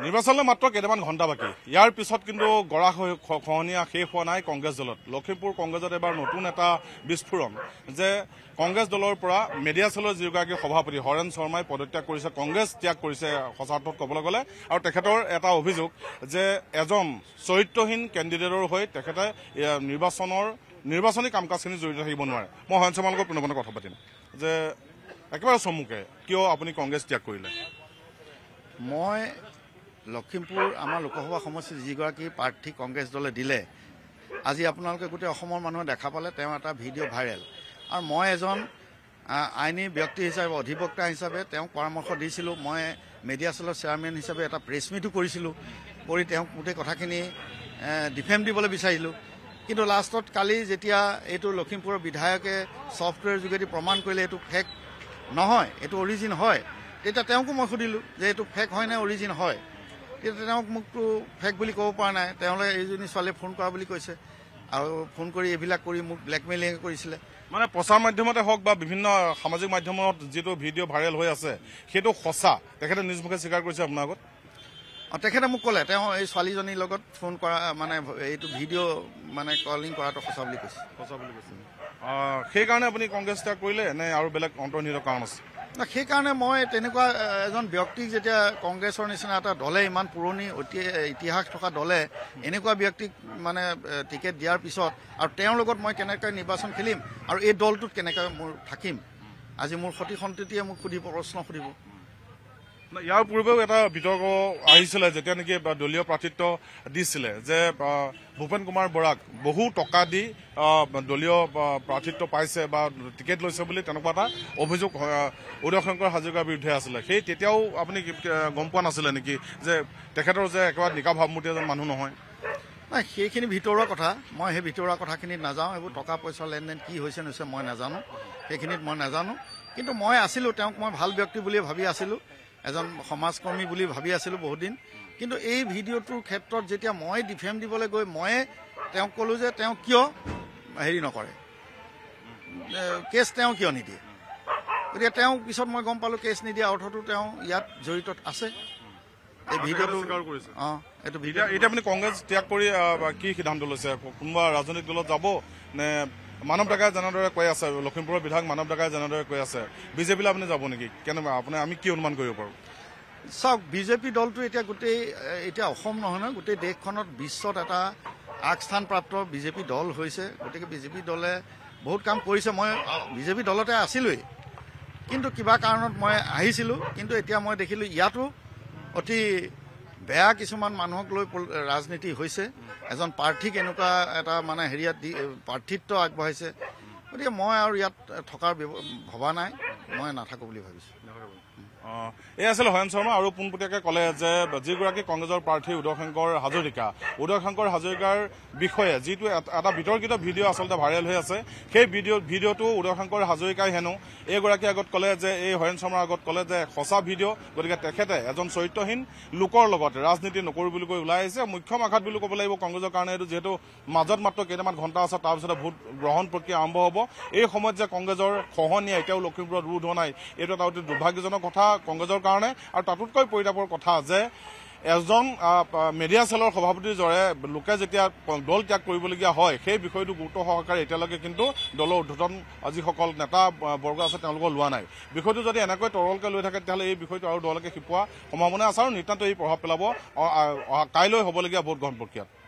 নিৰ্বাচনলে মাত্ৰ কেইটামান ঘণ্টা বাকী ইয়াৰ পিছত কিন্তু গৰা খহনীয়া শেষ হোৱা নাই কংগ্ৰেছ দলত লখিমপুৰ কংগ্ৰেছত এবাৰ নতুন এটা বিস্ফোৰণ যে কংগ্ৰেস দলেৰপৰা মেডিয়া সেলেৰ যিগৰাকী সভাপতি হৰেণ শৰ্মাই পদত্যাগ কৰিছে কংগ্ৰেছ ত্যাগ কৰিছে সঁচা অৰ্থত ক'বলৈ গ'লে আৰু তেখেতৰ এটা অভিযোগ যে এজন চৰিত্ৰহীন কেণ্ডিডেটৰ হৈ তেখেতে নিৰ্বাচনৰ নিৰ্বাচনী কাম কাজখিনি জড়িত থাকিব থাকব নয় মানে হৰেন শৰ্মাৰ পুনঃপণে কথা পাতিম যে একেবাৰে চমুকে কিয় আপুনি কংগ্ৰেছ ত্যাগ কৰিলে মই লখিমপুৰ আমাৰ লোকসভা সমষ্টিত যিগৰাকী প্ৰাৰ্থী কংগ্ৰেছ দলে দিলে আজি আপোনালোকে গোটেই অসমৰ মানুহে দেখা পালে তেওঁ এটা ভিডিঅ' ভাইৰেল আৰু মই এজন আইনী ব্যক্তি হিচাপে অধিবক্তা হিচাপে তেওঁক পৰামৰ্শ দিছিলোঁ মই মেডিয়া চেলৰ চেয়াৰমেন হিচাপে এটা প্ৰেছ মিটো কৰিছিলোঁ কৰি তেওঁক গোটেই কথাখিনি ডিফেম দিবলৈ বিচাৰিলোঁ কিন্তু লাষ্টত কালি যেতিয়া এইটো লখিমপুৰৰ বিধায়কে ছফ্টৱেৰ যোগেদি প্ৰমাণ কৰিলে এইটো ফেক নহয় এইটো অৰিজিন হয় তেতিয়া তেওঁকো মই সুধিলোঁ যে এইটো ফেক হয় নে অৰিজিন হয় কিন্তু তেওঁক মোকতো ফেক বুলি ক'ব পৰা নাই তেওঁলোকে এইজনী ছোৱালীয়ে ফোন কৰা বুলি কৈছে আৰু ফোন কৰি এইবিলাক কৰি মোক ব্লেকমেইলিং কৰিছিলে মানে প্ৰচাৰ মাধ্যমতে হওক বা বিভিন্ন সামাজিক মাধ্যমত যিটো ভিডিঅ' ভাইৰেল হৈ আছে সেইটো সঁচা তেখেতে নিজ মুখে স্বীকাৰ কৰিছে আপোনাৰ আগত তেখেতে মোক ক'লে তেওঁ এই ছোৱালীজনীৰ লগত ফোন কৰা মানে এইটো ভিডিঅ' মানে কলিং কৰাটো সঁচা বুলি কৈছে সঁচা বুলি কৈছে সেইকাৰণে আপুনি কংগ্ৰেছ ত্যাগ কৰিলে নে আৰু বেলেগ অন্তৰ্নিহিত কাৰণ আছে সেইকাৰণে মই তেনেকুৱা এজন ব্যক্তিক যেতিয়া কংগ্ৰেছৰ নিচিনা এটা দলে ইমান পুৰণি ইতিহাস থকা দলে এনেকুৱা ব্যক্তিক মানে টিকেট দিয়াৰ পিছত আৰু তেওঁৰ লগত মই কেনেকৈ নিৰ্বাচন খেলিম আৰু এই দলটোত কেনেকৈ মোৰ থাকিম আজি মোৰ সতি সন্ততিয়ে মোক সুধিব প্ৰশ্ন সুধিব ইয়াৰ পূৰ্বেও এটা বিতৰ্ক আহিছিলে যেতিয়া নেকি দলীয় প্ৰাৰ্থিত্ব দিছিলে যে ভূপেন কুমাৰ বৰাক বহু টকা দি দলীয় প্ৰাৰ্থিত্ব পাইছে বা টিকেট লৈছে বুলি তেনেকুৱা এটা অভিযোগ উদয় শংকৰ হাজৰিকাৰ বিৰুদ্ধে আছিলে সেই তেতিয়াও আপুনি গম পোৱা নাছিলে নেকি যে তেখেতৰ যে একেবাৰে নিকা ভাৱমূৰ্তি এজন মানুহ নহয় নাই সেইখিনি ভিতৰুৱা কথা মই সেই ভিতৰুৱা কথাখিনিত নাযাওঁ এইবোৰ টকা পইচাৰ লেনদেন কি হৈছে নহৈছে মই নাজানো সেইখিনিত মই নাজানো কিন্তু মই আছিলোঁ তেওঁক মই ভাল ব্যক্তি বুলিয়ে ভাবি আছিলোঁ এজন সমাজকৰ্মী বুলি ভাবি আছিলোঁ বহুত দিন কিন্তু এই ভিডিঅ'টোৰ ক্ষেত্ৰত যেতিয়া মই ডিফেম দিবলৈ গৈ ময়ে তেওঁক ক'লোঁ যে তেওঁ কিয় হেৰি নকৰে কেছ তেওঁ কিয় নিদিয়ে গতিকে তেওঁ পিছত মই গম পালোঁ কেছ নিদিয়া অৰ্থটো তেওঁ ইয়াত জড়িত আছে এই ভিডিঅ'টো কংগ্ৰেছ ত্যাগ কৰি কি সিদ্ধান্ত লৈছে কোনোবা ৰাজনৈতিক দলত যাব নে মানৱ ডেকাই যেনেদৰে কৈ আছে লখিমপুৰৰ বিধায়ক মানৱ ডেকাই যেনেদৰে কৈ আছে বিজেপিলৈ আপুনি যাব নেকি কেনেবা আপুনি আমি কি অনুমান কৰিব পাৰোঁ চাওক বিজেপি দলটো এতিয়া গোটেই এতিয়া অসম নহয় নহয় গোটেই দেশখনত বিশ্বত এটা আগস্থানপ্ৰাপ্ত বিজেপি দল হৈছে গতিকে বিজেপি দলে বহুত কাম কৰিছে মই বিজেপি দলতে আছিলোঁৱেই কিন্তু কিবা কাৰণত মই আহিছিলোঁ কিন্তু এতিয়া মই দেখিলোঁ ইয়াতো অতি বেয়া কিছুমান মানুহক লৈ ৰাজনীতি হৈছে এজন প্ৰাৰ্থীক এনেকুৱা এটা মানে হেৰিয়াত দি প্ৰাৰ্থিত্ব আগবঢ়াইছে গতিকে মই আৰু ইয়াত থকাৰ ভবা নাই মই নাথাকো বুলি ভাবিছোঁ এই আছিল হয়েন শৰ্মা আৰু পোনপটীয়াকৈ কলে যে যিগৰাকী কংগ্ৰেছৰ প্ৰাৰ্থী উদয় শংকৰ হাজৰিকা উদয় শংকৰ হাজৰিকাৰ বিষয়ে যিটো এটা বিতৰ্কিত ভিডিঅ' আচলতে ভাইৰেল হৈ আছে সেই ভিডিঅ' ভিডিঅ'টো উদয় শংকৰ হাজৰিকাই হেনো এইগাৰী আগত কলে যে এই হয়েন শৰ্মাৰ আগত কলে যে সঁচা ভিডিঅ' গতিকে তেখেতে এজন চৰিত্ৰহীন চৰিত্ৰহীন লোকৰ ৰাজনীতি নকৰবল ওলাই আহিছে মুখ্যম আঘাত বুলি ক'ব লাগিব কংগ্ৰেছৰ কাৰণে এইটো যিহেতু মাজত মাত্ৰ কেইটামান ঘণ্টা আছে তাৰপৰে ভোট গ্ৰহণ প্ৰক্ৰিয়া আৰম্ভ হব এই সময়ত যে কংগ্ৰেছৰ খহনীয়া এতিয়াও লখিমপুৰত ৰূপ হোৱা নাই এইটো এটা অতি দুৰ্ভাগ্যজনক কথা কংগ্ৰেছৰ কাৰণে আৰু তাতোতকৈ পৰিতাপৰ কথা যে এজন মেডিয়া চেলৰ সভাপতিৰ জৰে লোকে যেতিয়া দল ত্যাগ কৰিবলগীয়া হয় সেই বিষয়টো গুৰুত্ব সহকাৰে এতিয়ালৈকে কিন্তু দলৰ উদ্বোধন যিসকল নেতা বৰ্গ আছে তেওঁলোকে লোৱা নাই বিষয়টো যদি এনেকৈ তৰলকৈ লৈ থাকে তেতিয়াহ'লে এই বিষয়টো আৰু দলকে শিপোৱা সম্ভাৱনা আছে আৰু নিতান্ত এই প্ৰভাৱ পেলাব কাইলৈ হ'বলগীয়া ভোটগ্ৰহণ প্ৰক্ৰিয়াত